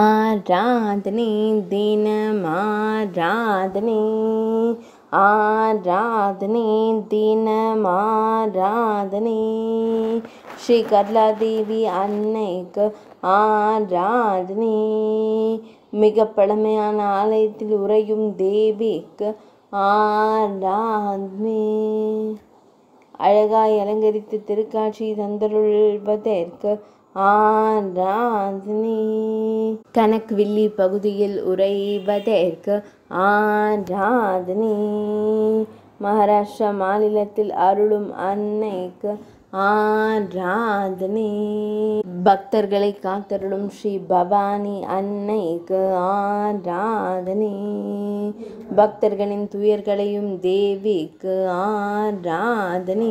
ஆராதனை தினம் ஆராதனை ஆராதனை தினம் ஆராதனை ஸ்ரீ கர்லாதேவி அன்னைக்கு ஆராதனை மிக பழமையான ஆலயத்தில் உறையும் தேவிக்கு ஆராதனை அழகாய் அலங்கரித்து திருக்காட்சி தந்தருள்வதற்கு ஆராதனை கணக்வில்லி பகுதியில் உறைவதற்கு ஆராதனி மகாராஷ்டிர மாநிலத்தில் அருளும் அன்னைக்கு ஆராதனி பக்தர்களை காத்தருளும் ஸ்ரீ பவானி அன்னைக்கு ஆராதனி பக்தர்களின் துயர்களையும் தேவிக்கு ஆராதனி